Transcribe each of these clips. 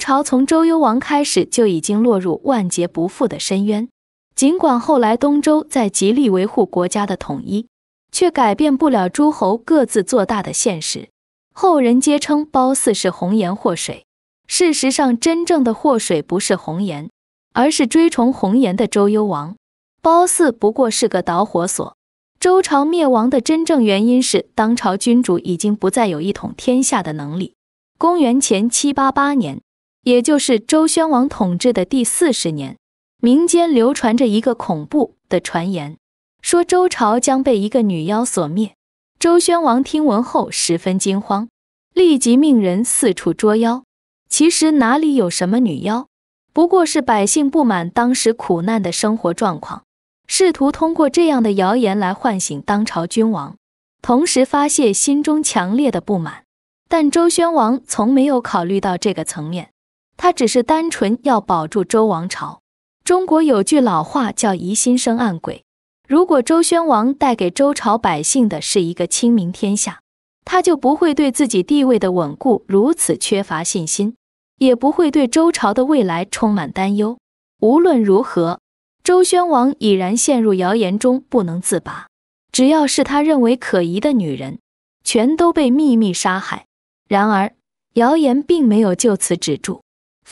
朝从周幽王开始就已经落入万劫不复的深渊，尽管后来东周在极力维护国家的统一，却改变不了诸侯各自做大的现实。后人皆称褒姒是红颜祸水，事实上，真正的祸水不是红颜，而是追崇红颜的周幽王。褒姒不过是个导火索，周朝灭亡的真正原因是当朝君主已经不再有一统天下的能力。公元前七八八年。也就是周宣王统治的第四十年，民间流传着一个恐怖的传言，说周朝将被一个女妖所灭。周宣王听闻后十分惊慌，立即命人四处捉妖。其实哪里有什么女妖，不过是百姓不满当时苦难的生活状况，试图通过这样的谣言来唤醒当朝君王，同时发泄心中强烈的不满。但周宣王从没有考虑到这个层面。他只是单纯要保住周王朝。中国有句老话叫“疑心生暗鬼”。如果周宣王带给周朝百姓的是一个清明天下，他就不会对自己地位的稳固如此缺乏信心，也不会对周朝的未来充满担忧。无论如何，周宣王已然陷入谣言中不能自拔。只要是他认为可疑的女人，全都被秘密杀害。然而，谣言并没有就此止住。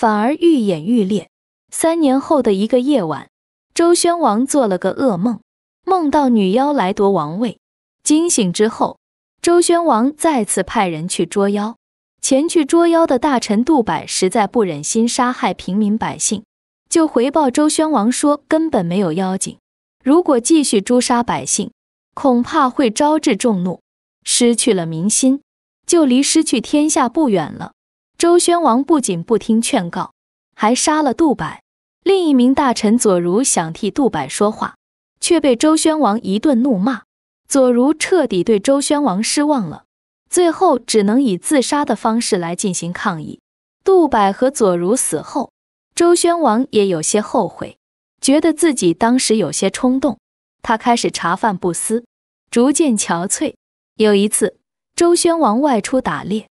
反而愈演愈烈。三年后的一个夜晚，周宣王做了个噩梦，梦到女妖来夺王位。惊醒之后，周宣王再次派人去捉妖。前去捉妖的大臣杜柏实在不忍心杀害平民百姓，就回报周宣王说根本没有妖精。如果继续诛杀百姓，恐怕会招致众怒，失去了民心，就离失去天下不远了。周宣王不仅不听劝告，还杀了杜柏。另一名大臣左如想替杜柏说话，却被周宣王一顿怒骂。左如彻底对周宣王失望了，最后只能以自杀的方式来进行抗议。杜柏和左如死后，周宣王也有些后悔，觉得自己当时有些冲动。他开始茶饭不思，逐渐憔悴。有一次，周宣王外出打猎。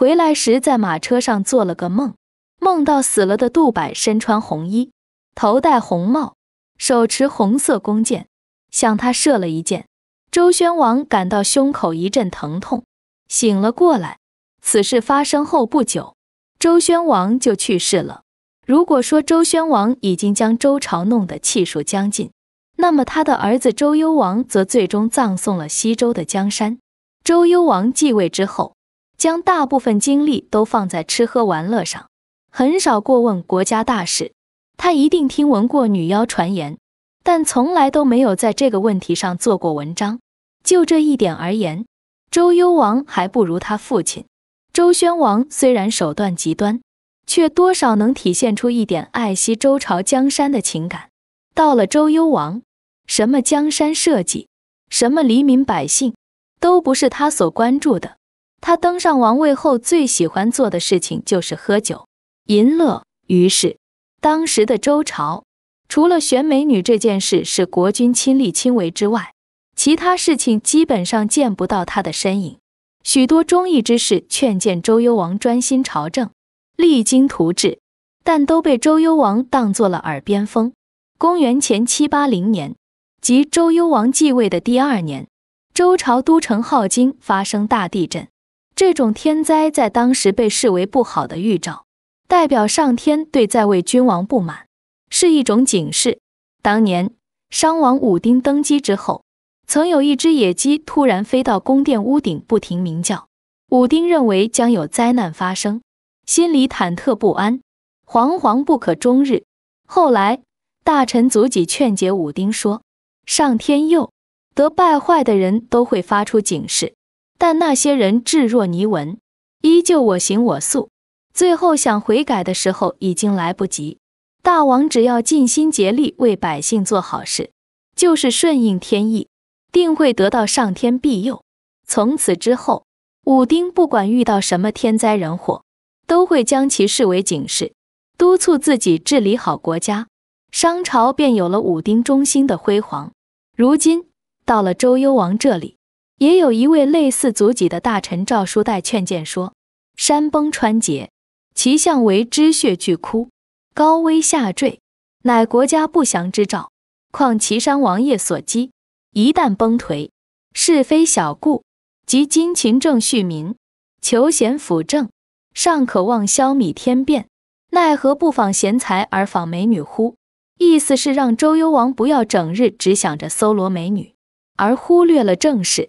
回来时，在马车上做了个梦，梦到死了的杜柏身穿红衣，头戴红帽，手持红色弓箭，向他射了一箭。周宣王感到胸口一阵疼痛，醒了过来。此事发生后不久，周宣王就去世了。如果说周宣王已经将周朝弄得气数将尽，那么他的儿子周幽王则最终葬送了西周的江山。周幽王继位之后。将大部分精力都放在吃喝玩乐上，很少过问国家大事。他一定听闻过女妖传言，但从来都没有在这个问题上做过文章。就这一点而言，周幽王还不如他父亲周宣王。虽然手段极端，却多少能体现出一点爱惜周朝江山的情感。到了周幽王，什么江山社稷，什么黎民百姓，都不是他所关注的。他登上王位后，最喜欢做的事情就是喝酒、淫乐。于是，当时的周朝，除了选美女这件事是国君亲力亲为之外，其他事情基本上见不到他的身影。许多忠义之士劝谏周幽王专心朝政、励精图治，但都被周幽王当做了耳边风。公元前七八零年，即周幽王继位的第二年，周朝都城镐京发生大地震。这种天灾在当时被视为不好的预兆，代表上天对在位君王不满，是一种警示。当年商王武丁登基之后，曾有一只野鸡突然飞到宫殿屋顶，不停鸣叫。武丁认为将有灾难发生，心里忐忑不安，惶惶不可终日。后来大臣祖己劝解武丁说：“上天佑，得败坏的人都会发出警示。”但那些人置若泥闻，依旧我行我素。最后想悔改的时候，已经来不及。大王只要尽心竭力为百姓做好事，就是顺应天意，定会得到上天庇佑。从此之后，武丁不管遇到什么天灾人祸，都会将其视为警示，督促自己治理好国家。商朝便有了武丁中兴的辉煌。如今到了周幽王这里。也有一位类似祖己的大臣赵叔带劝谏说：“山崩川竭，其象为支穴巨窟，高危下坠，乃国家不祥之兆。况岐山王爷所击，一旦崩颓，是非小故。及今勤政恤民，求贤辅政，尚可望消弭天变。奈何不访贤才而访美女乎？”意思是让周幽王不要整日只想着搜罗美女，而忽略了政事。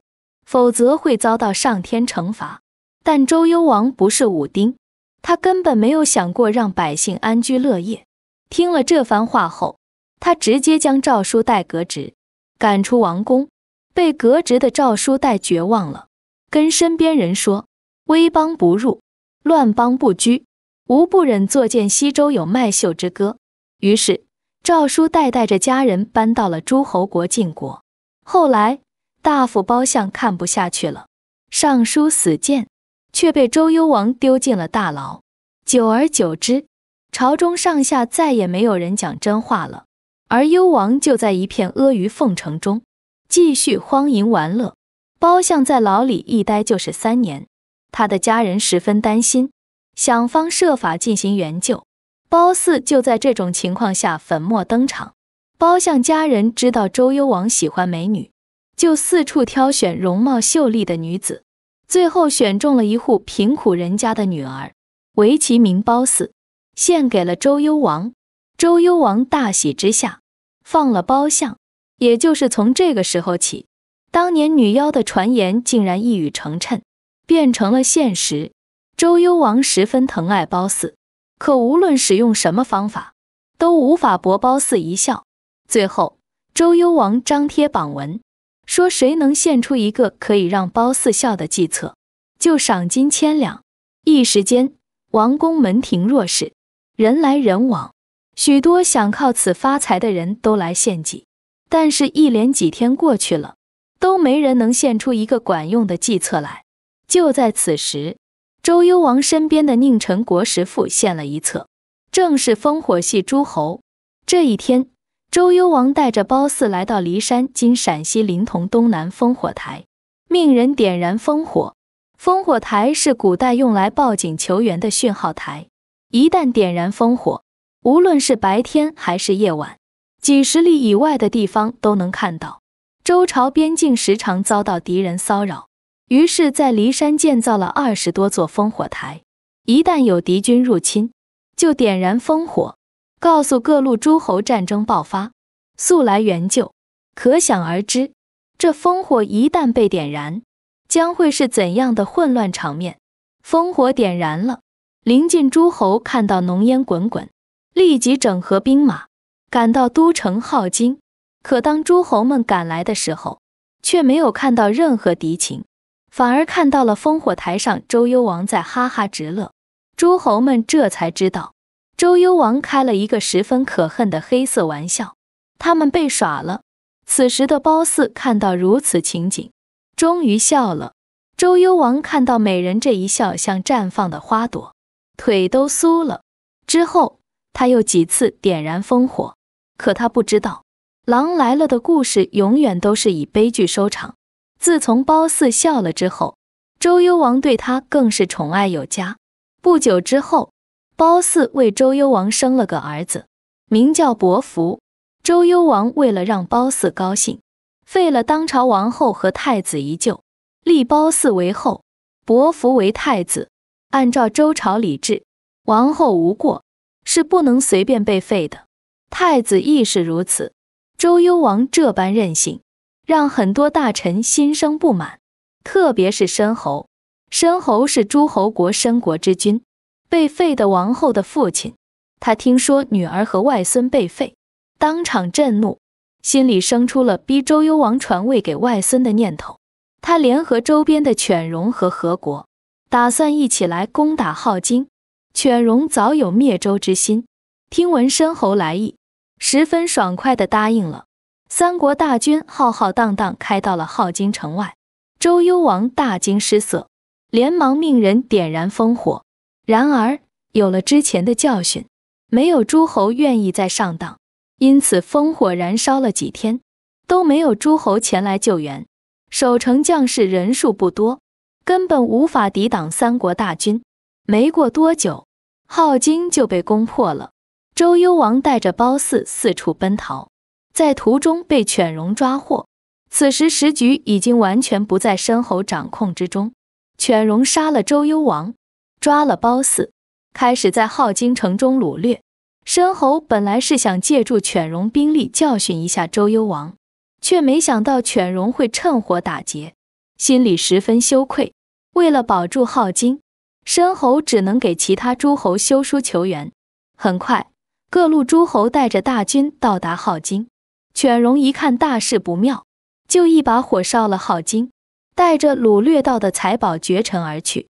否则会遭到上天惩罚。但周幽王不是武丁，他根本没有想过让百姓安居乐业。听了这番话后，他直接将赵书代革职，赶出王宫。被革职的赵书代绝望了，跟身边人说：“危邦不入，乱邦不居，吾不忍作见西周有麦秀之歌。”于是，赵书代带着家人搬到了诸侯国晋国。后来。大夫包相看不下去了，上书死谏，却被周幽王丢进了大牢。久而久之，朝中上下再也没有人讲真话了。而幽王就在一片阿谀奉承中，继续荒淫玩乐。包相在牢里一待就是三年，他的家人十分担心，想方设法进行援救。褒姒就在这种情况下粉墨登场。包相家人知道周幽王喜欢美女。就四处挑选容貌秀丽的女子，最后选中了一户贫苦人家的女儿，为其名褒姒，献给了周幽王。周幽王大喜之下，放了褒相。也就是从这个时候起，当年女妖的传言竟然一语成谶，变成了现实。周幽王十分疼爱褒姒，可无论使用什么方法，都无法博褒姒一笑。最后，周幽王张贴榜文。说谁能献出一个可以让褒姒笑的计策，就赏金千两。一时间，王宫门庭若市，人来人往，许多想靠此发财的人都来献计。但是，一连几天过去了，都没人能献出一个管用的计策来。就在此时，周幽王身边的宁臣国师傅献了一策，正是烽火戏诸侯。这一天。周幽王带着褒姒来到骊山（今陕西临潼东南烽火台），命人点燃烽火。烽火台是古代用来报警求援的讯号台。一旦点燃烽火，无论是白天还是夜晚，几十里以外的地方都能看到。周朝边境时常遭到敌人骚扰，于是，在骊山建造了二十多座烽火台。一旦有敌军入侵，就点燃烽火。告诉各路诸侯，战争爆发，速来援救。可想而知，这烽火一旦被点燃，将会是怎样的混乱场面。烽火点燃了，临近诸侯看到浓烟滚滚，立即整合兵马，赶到都城镐京。可当诸侯们赶来的时候，却没有看到任何敌情，反而看到了烽火台上周幽王在哈哈直乐。诸侯们这才知道。周幽王开了一个十分可恨的黑色玩笑，他们被耍了。此时的褒姒看到如此情景，终于笑了。周幽王看到美人这一笑，像绽放的花朵，腿都酥了。之后他又几次点燃烽火，可他不知道，狼来了的故事永远都是以悲剧收场。自从褒姒笑了之后，周幽王对他更是宠爱有加。不久之后。褒姒为周幽王生了个儿子，名叫伯服。周幽王为了让褒姒高兴，废了当朝王后和太子，一旧立褒姒为后，伯服为太子。按照周朝礼制，王后无过是不能随便被废的，太子亦是如此。周幽王这般任性，让很多大臣心生不满，特别是申侯。申侯是诸侯国申国之君。被废的王后的父亲，他听说女儿和外孙被废，当场震怒，心里生出了逼周幽王传位给外孙的念头。他联合周边的犬戎和何国，打算一起来攻打镐京。犬戎早有灭周之心，听闻申侯来意，十分爽快地答应了。三国大军浩浩荡荡开到了镐京城外，周幽王大惊失色，连忙命人点燃烽火。然而，有了之前的教训，没有诸侯愿意再上当，因此烽火燃烧了几天，都没有诸侯前来救援。守城将士人数不多，根本无法抵挡三国大军。没过多久，镐京就被攻破了。周幽王带着褒姒四处奔逃，在途中被犬戎抓获。此时时局已经完全不在申侯掌控之中，犬戎杀了周幽王。抓了褒姒，开始在镐京城中掳掠。申侯本来是想借助犬戎兵力教训一下周幽王，却没想到犬戎会趁火打劫，心里十分羞愧。为了保住镐京，申侯只能给其他诸侯修书求援。很快，各路诸侯带着大军到达镐京，犬戎一看大事不妙，就一把火烧了镐京，带着掳掠到的财宝绝尘而去。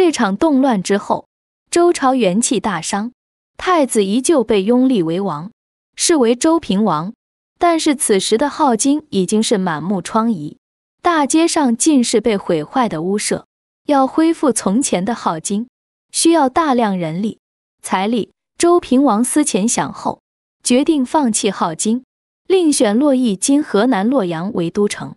这场动乱之后，周朝元气大伤，太子依旧被拥立为王，是为周平王。但是此时的镐京已经是满目疮痍，大街上尽是被毁坏的屋舍。要恢复从前的镐京，需要大量人力财力。周平王思前想后，决定放弃镐京，另选洛邑（今河南洛阳）为都城。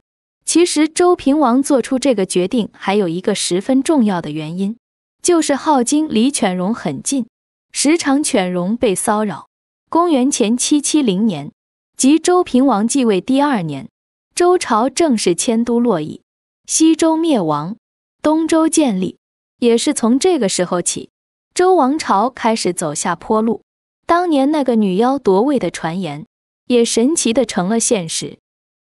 其实，周平王做出这个决定还有一个十分重要的原因，就是镐京离犬戎很近，时常犬戎被骚扰。公元前七七零年，即周平王继位第二年，周朝正式迁都洛邑，西周灭亡，东周建立，也是从这个时候起，周王朝开始走下坡路。当年那个女妖夺位的传言，也神奇的成了现实。